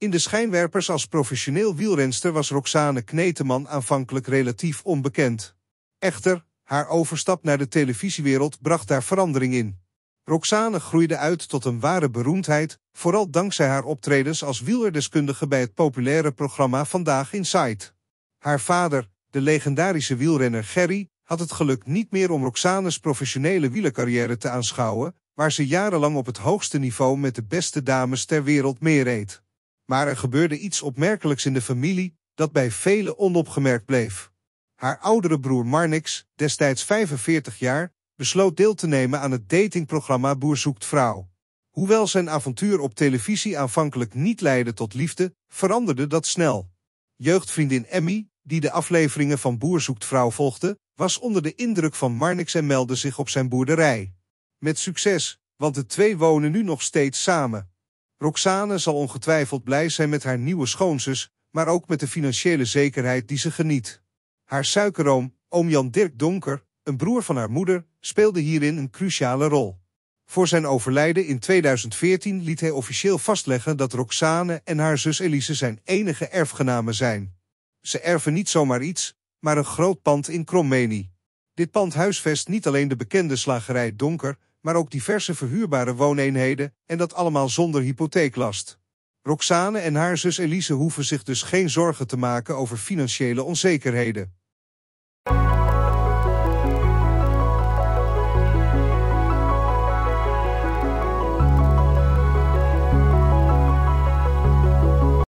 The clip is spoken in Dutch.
In de schijnwerpers als professioneel wielrenster was Roxane Kneteman aanvankelijk relatief onbekend. Echter, haar overstap naar de televisiewereld bracht daar verandering in. Roxane groeide uit tot een ware beroemdheid, vooral dankzij haar optredens als wielerdeskundige bij het populaire programma Vandaag Inside. Haar vader, de legendarische wielrenner Gerry, had het geluk niet meer om Roxanes professionele wielercarrière te aanschouwen, waar ze jarenlang op het hoogste niveau met de beste dames ter wereld meereed. Maar er gebeurde iets opmerkelijks in de familie dat bij velen onopgemerkt bleef. Haar oudere broer Marnix, destijds 45 jaar, besloot deel te nemen aan het datingprogramma Boer zoekt vrouw. Hoewel zijn avontuur op televisie aanvankelijk niet leidde tot liefde, veranderde dat snel. Jeugdvriendin Emmy, die de afleveringen van Boer zoekt vrouw volgde, was onder de indruk van Marnix en meldde zich op zijn boerderij. Met succes, want de twee wonen nu nog steeds samen. Roxane zal ongetwijfeld blij zijn met haar nieuwe schoonzus, maar ook met de financiële zekerheid die ze geniet. Haar suikeroom, oom Jan Dirk Donker, een broer van haar moeder, speelde hierin een cruciale rol. Voor zijn overlijden in 2014 liet hij officieel vastleggen dat Roxane en haar zus Elise zijn enige erfgenamen zijn. Ze erven niet zomaar iets, maar een groot pand in Krommenie. Dit pand huisvest niet alleen de bekende slagerij Donker, maar ook diverse verhuurbare wooneenheden en dat allemaal zonder hypotheeklast. Roxane en haar zus Elise hoeven zich dus geen zorgen te maken over financiële onzekerheden.